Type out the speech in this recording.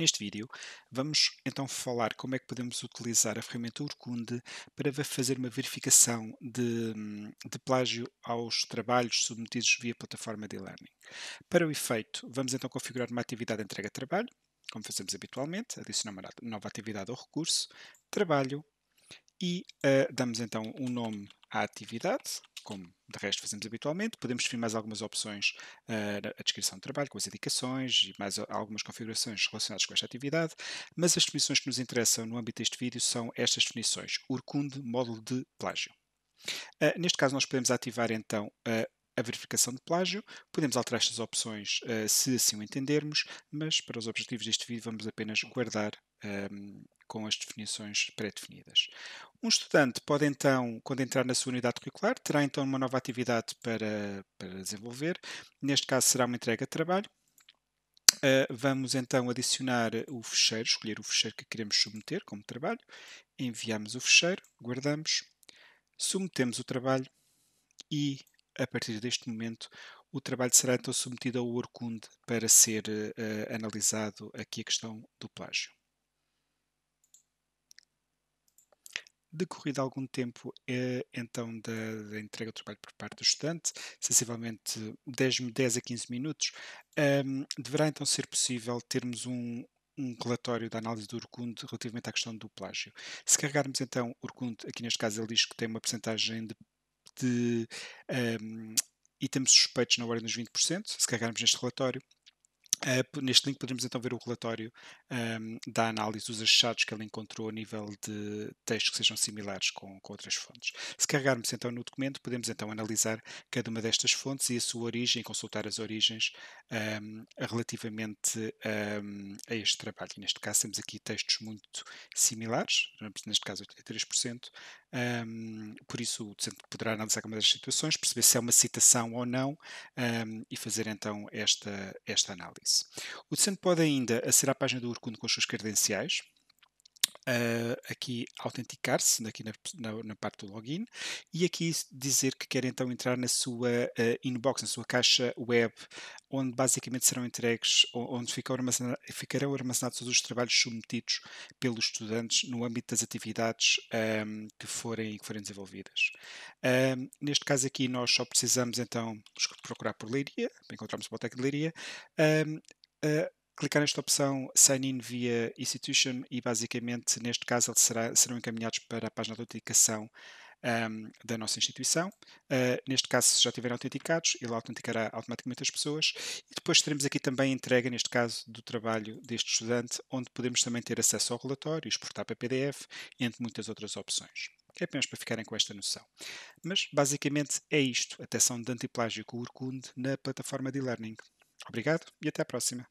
Neste vídeo, vamos então falar como é que podemos utilizar a ferramenta Urkunde para fazer uma verificação de, de plágio aos trabalhos submetidos via plataforma de e-learning. Para o efeito, vamos então configurar uma atividade de entrega de trabalho, como fazemos habitualmente, adicionar uma nova atividade ao recurso, trabalho, e uh, damos então um nome à atividade, como de resto fazemos habitualmente. Podemos definir mais algumas opções uh, na descrição do trabalho, com as indicações e mais algumas configurações relacionadas com esta atividade, mas as definições que nos interessam no âmbito deste vídeo são estas definições, Urkunde, módulo de plágio. Uh, neste caso, nós podemos ativar então eh, a verificação de plágio. Podemos alterar estas opções uh, se assim o entendermos, mas para os objetivos deste vídeo vamos apenas guardar um, ehm, com as definições pré-definidas. Um estudante pode então, quando entrar na sua unidade curricular, terá então uma nova atividade para, para desenvolver. Neste caso será uma entrega de trabalho. Uh, vamos então adicionar o fecheiro, escolher o fecheiro que queremos submeter como trabalho, enviamos o fecheiro, guardamos, submetemos o trabalho e a partir deste momento, o trabalho será então submetido ao Orkund para ser uh, analisado aqui a questão do plágio. Decorrido algum tempo, eh, então, da, da, entrega do trabalho por parte do estudante, sensivelmente 10, 10 a 15 minutos, um, ehm, deverá então ser possível termos um, um relatório da análise do Urkund relativamente à questão do plágio. Se carregarmos então Urkund, aqui neste caso ele diz que tem uma percentagem de de um, itens suspeitos na ordem dos 20%, se carregarmos neste relatório, é, neste link podemos então ver o relatório um, da análise dos achados que ele encontrou a nível de textos que sejam similares com, com, outras fontes. Se carregarmos então no documento, podemos então analisar cada uma destas fontes e a sua origem, consultar as origens um, relativamente um, a este trabalho. E neste caso temos aqui textos muito similares, neste caso 83%, hum, por isso o docente poderá analisar cada uma destas situações, perceber se é uma citação ou não hum, e fazer então esta, esta análise. O docente pode ainda acessar à página do Urcundo com os seus credenciais, uh, aqui autenticar-se aqui na, na, na, parte do login e aqui dizer que quer então entrar na sua uh, inbox, na sua caixa web, onde basicamente serão entregues, onde ficam armazenados, ficarão armazenados todos os trabalhos submetidos pelos estudantes no âmbito das atividades um, ehm, que, forem, que forem desenvolvidas. Um, ehm, neste caso aqui nós só precisamos então procurar por Leiria, encontramos o Boteco de Leiria, um, ehm, Uh, eh, clicar nesta opção Sign In via Institution e basicamente neste caso eles será, serão encaminhados para a página de autenticação um, da nossa instituição. Uh, neste caso, se já estiverem autenticados, ele autenticará automaticamente as pessoas. E depois teremos aqui também a entrega, neste caso, do trabalho deste estudante, onde podemos também ter acesso ao relatório, exportar para PDF, entre muitas outras opções. É apenas para ficarem com esta noção. Mas, basicamente, é isto, a atenção de antiplágio com o Urkund na plataforma de e-learning. Obrigado e até à próxima.